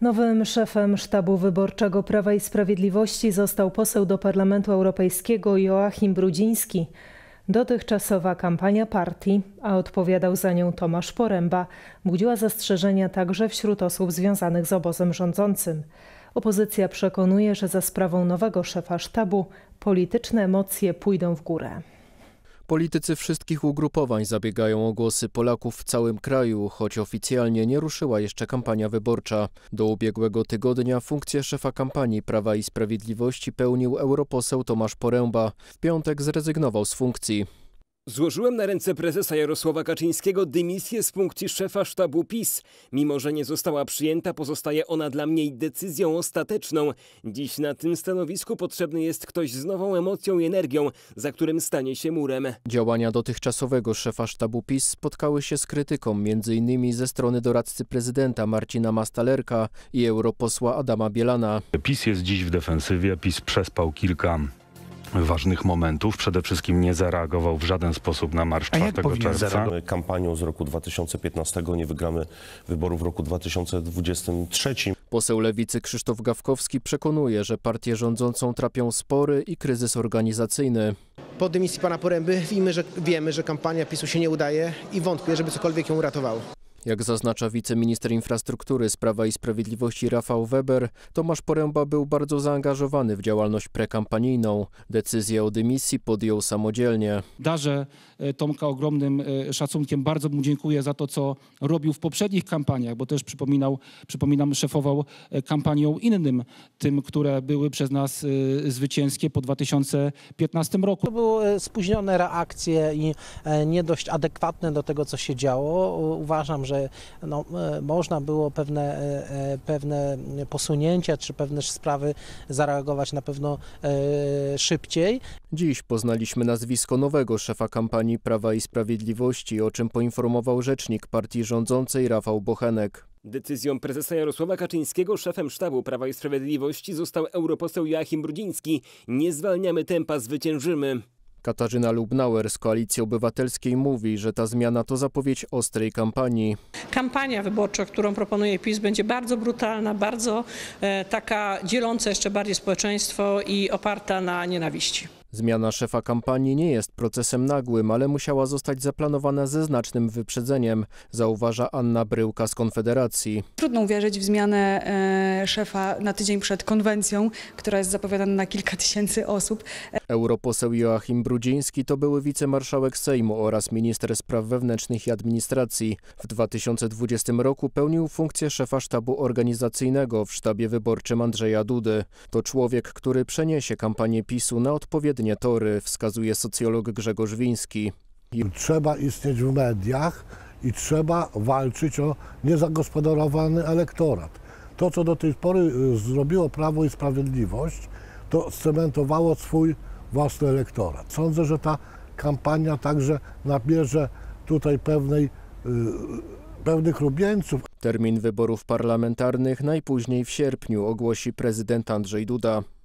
Nowym szefem sztabu wyborczego Prawa i Sprawiedliwości został poseł do Parlamentu Europejskiego Joachim Brudziński. Dotychczasowa kampania partii, a odpowiadał za nią Tomasz Poręba, budziła zastrzeżenia także wśród osób związanych z obozem rządzącym. Opozycja przekonuje, że za sprawą nowego szefa sztabu polityczne emocje pójdą w górę. Politycy wszystkich ugrupowań zabiegają o głosy Polaków w całym kraju, choć oficjalnie nie ruszyła jeszcze kampania wyborcza. Do ubiegłego tygodnia funkcję szefa kampanii Prawa i Sprawiedliwości pełnił europoseł Tomasz Poręba. W piątek zrezygnował z funkcji. Złożyłem na ręce prezesa Jarosława Kaczyńskiego dymisję z funkcji szefa sztabu PiS. Mimo, że nie została przyjęta, pozostaje ona dla mnie decyzją ostateczną. Dziś na tym stanowisku potrzebny jest ktoś z nową emocją i energią, za którym stanie się murem. Działania dotychczasowego szefa sztabu PiS spotkały się z krytyką, m.in. ze strony doradcy prezydenta Marcina Mastalerka i europosła Adama Bielana. PiS jest dziś w defensywie, PiS przespał kilka ważnych momentów. Przede wszystkim nie zareagował w żaden sposób na marsz 4 czerwca. Zareagować? Kampanią z roku 2015 nie wygramy wyborów w roku 2023. Poseł lewicy Krzysztof Gawkowski przekonuje, że partię rządzącą trapią spory i kryzys organizacyjny. Po dymisji pana Poręby wiemy że, wiemy, że kampania PiSu się nie udaje i wątpię, żeby cokolwiek ją uratował. Jak zaznacza wiceminister infrastruktury Sprawa i Sprawiedliwości Rafał Weber, Tomasz Poręba był bardzo zaangażowany w działalność prekampanijną. Decyzję o dymisji podjął samodzielnie. Darzę e, Tomka ogromnym e, szacunkiem. Bardzo mu dziękuję za to, co robił w poprzednich kampaniach, bo też przypominał, przypominam, szefował e, kampanią innym, tym, które były przez nas zwycięskie po 2015 roku. To były spóźnione reakcje i nie dość adekwatne do tego, co się działo. Uważam, że no, e, można było pewne, e, e, pewne posunięcia czy pewne sprawy zareagować na pewno szybciej. Dziś poznaliśmy nazwisko nowego szefa kampanii Prawa i Sprawiedliwości, o czym poinformował rzecznik partii rządzącej Rafał Bochenek. Decyzją prezesa Jarosława Kaczyńskiego szefem sztabu Prawa i Sprawiedliwości został europoseł Joachim Brudziński. Nie zwalniamy tempa, zwyciężymy. Katarzyna Lubnauer z Koalicji Obywatelskiej mówi, że ta zmiana to zapowiedź ostrej kampanii. Kampania wyborcza, którą proponuje PiS będzie bardzo brutalna, bardzo e, taka dzieląca jeszcze bardziej społeczeństwo i oparta na nienawiści. Zmiana szefa kampanii nie jest procesem nagłym, ale musiała zostać zaplanowana ze znacznym wyprzedzeniem, zauważa Anna Bryłka z Konfederacji. Trudno uwierzyć w zmianę e, szefa na tydzień przed konwencją, która jest zapowiadana na kilka tysięcy osób. Europoseł Joachim Brudziński to były wicemarszałek Sejmu oraz minister spraw wewnętrznych i administracji. W 2020 roku pełnił funkcję szefa sztabu organizacyjnego w sztabie wyborczym Andrzeja Dudy. To człowiek, który przeniesie kampanię PiSu na odpowiednie tory, wskazuje socjolog Grzegorz Wiński. Trzeba istnieć w mediach i trzeba walczyć o niezagospodarowany elektorat. To, co do tej pory y, zrobiło Prawo i Sprawiedliwość, to scementowało swój własny elektorat. Sądzę, że ta kampania także nabierze tutaj pewnej, y, pewnych rubieńców. Termin wyborów parlamentarnych najpóźniej w sierpniu ogłosi prezydent Andrzej Duda.